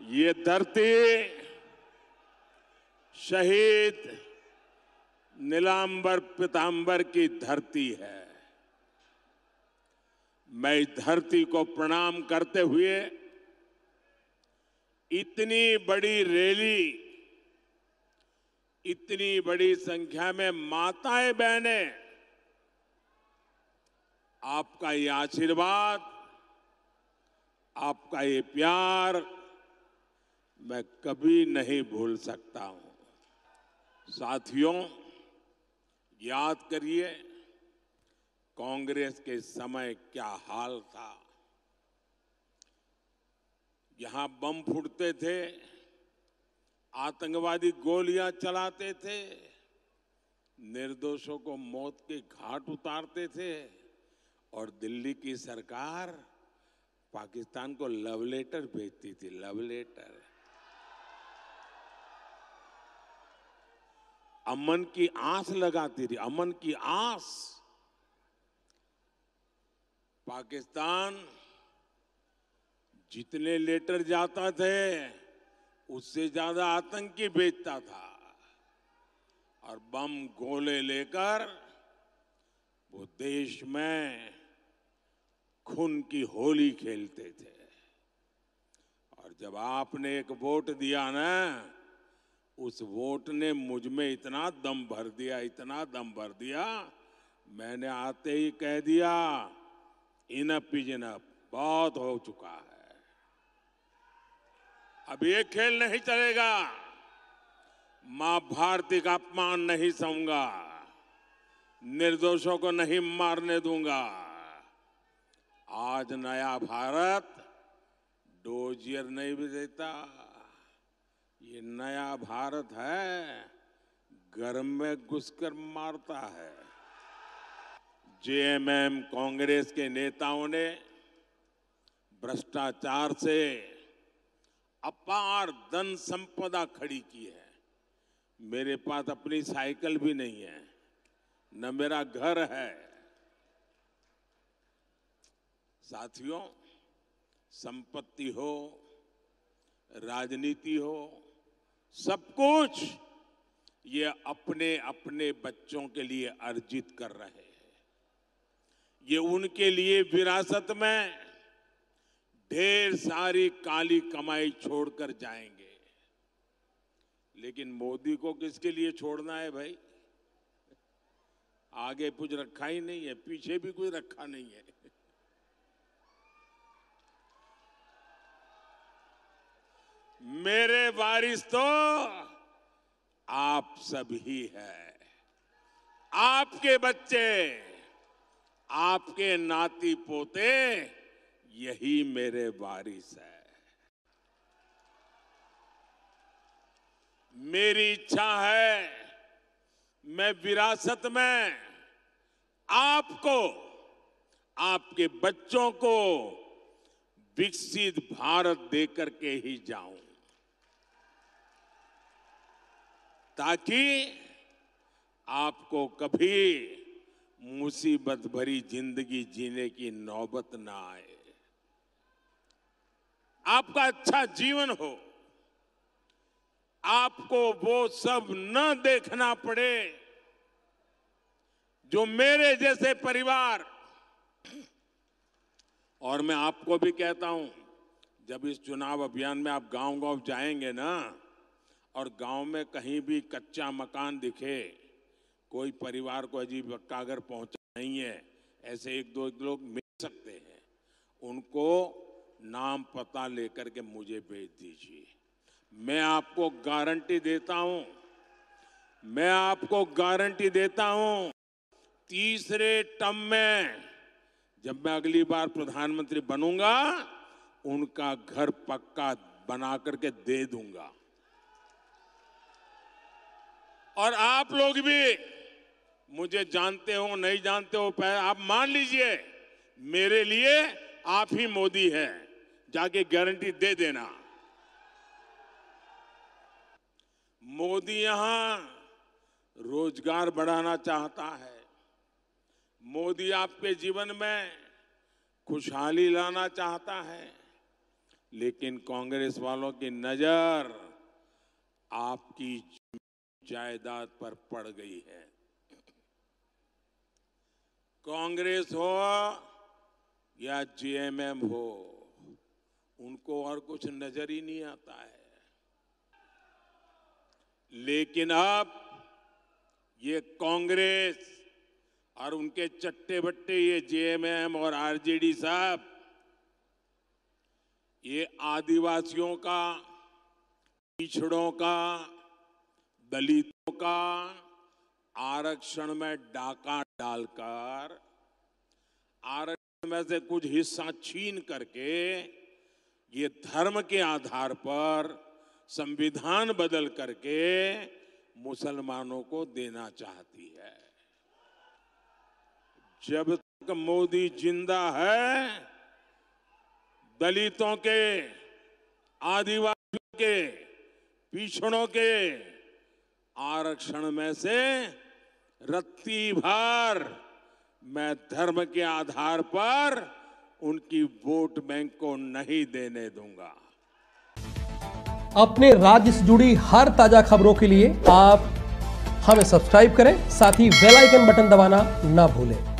ये धरती शहीद नीलांबर पिताम्बर की धरती है मैं इस धरती को प्रणाम करते हुए इतनी बड़ी रैली इतनी बड़ी संख्या में माताएं बहनें आपका ये आशीर्वाद आपका ये प्यार मैं कभी नहीं भूल सकता हूं साथियों याद करिए कांग्रेस के समय क्या हाल था यहां बम फूटते थे आतंकवादी गोलियां चलाते थे निर्दोषों को मौत के घाट उतारते थे और दिल्ली की सरकार पाकिस्तान को लव लेटर भेजती थी लव लेटर अमन की आस लगाती रही अमन की आस पाकिस्तान जितने लेटर जाता थे उससे ज्यादा आतंकी बेचता था और बम गोले लेकर वो देश में खून की होली खेलते थे और जब आपने एक वोट दिया ना उस वोट ने मुझ में इतना दम भर दिया इतना दम भर दिया मैंने आते ही कह दिया इन पिजन बहुत हो चुका है अब ये खेल नहीं चलेगा मां भारती का अपमान नहीं सहूंगा निर्दोषों को नहीं मारने दूंगा आज नया भारत डोजियर नहीं भी देता ये नया भारत है गर्म में घुसकर मारता है जेएमएम कांग्रेस के नेताओं ने भ्रष्टाचार से अपार धन संपदा खड़ी की है मेरे पास अपनी साइकिल भी नहीं है न मेरा घर है साथियों संपत्ति हो राजनीति हो सब कुछ ये अपने अपने बच्चों के लिए अर्जित कर रहे हैं ये उनके लिए विरासत में ढेर सारी काली कमाई छोड़कर जाएंगे लेकिन मोदी को किसके लिए छोड़ना है भाई आगे कुछ रखा ही नहीं है पीछे भी कुछ रखा नहीं है मेरे वारिस तो आप सभी है आपके बच्चे आपके नाती पोते यही मेरे वारिस है मेरी इच्छा है मैं विरासत में आपको आपके बच्चों को विकसित भारत देकर के ही जाऊं ताकि आपको कभी मुसीबत भरी जिंदगी जीने की नौबत ना आए आपका अच्छा जीवन हो आपको वो सब न देखना पड़े जो मेरे जैसे परिवार और मैं आपको भी कहता हूं जब इस चुनाव अभियान में आप गांव गांव जाएंगे ना और गांव में कहीं भी कच्चा मकान दिखे कोई परिवार को अजीब कागर पहुंचा नहीं है ऐसे एक दो लोग मिल सकते हैं उनको नाम पता लेकर के मुझे भेज दीजिए मैं आपको गारंटी देता हूं मैं आपको गारंटी देता हूं तीसरे टर्म में जब मैं अगली बार प्रधानमंत्री बनूंगा उनका घर पक्का बना करके दे दूंगा और आप लोग भी मुझे जानते हो नहीं जानते हो आप मान लीजिए मेरे लिए आप ही मोदी हैं जाके गारंटी दे देना मोदी यहां रोजगार बढ़ाना चाहता है मोदी आपके जीवन में खुशहाली लाना चाहता है लेकिन कांग्रेस वालों की नजर आपकी जायदाद पर पड़ गई है कांग्रेस हो या जीएमएम हो उनको और कुछ नजर ही नहीं आता है लेकिन अब ये कांग्रेस और उनके चट्टे बट्टे ये जेएमएम और आरजेडी साहब ये आदिवासियों का पिछड़ों का दलितों का आरक्षण में डाका डालकर आरक्षण में से कुछ हिस्सा छीन करके ये धर्म के आधार पर संविधान बदल करके मुसलमानों को देना चाहती है जब तक मोदी जिंदा है दलितों के आदिवासियों के पिछड़ों के आरक्षण में से रत्ती भर मैं धर्म के आधार पर उनकी वोट बैंक को नहीं देने दूंगा अपने राज्य से जुड़ी हर ताजा खबरों के लिए आप हमें सब्सक्राइब करें साथ ही बेल आइकन बटन दबाना ना भूलें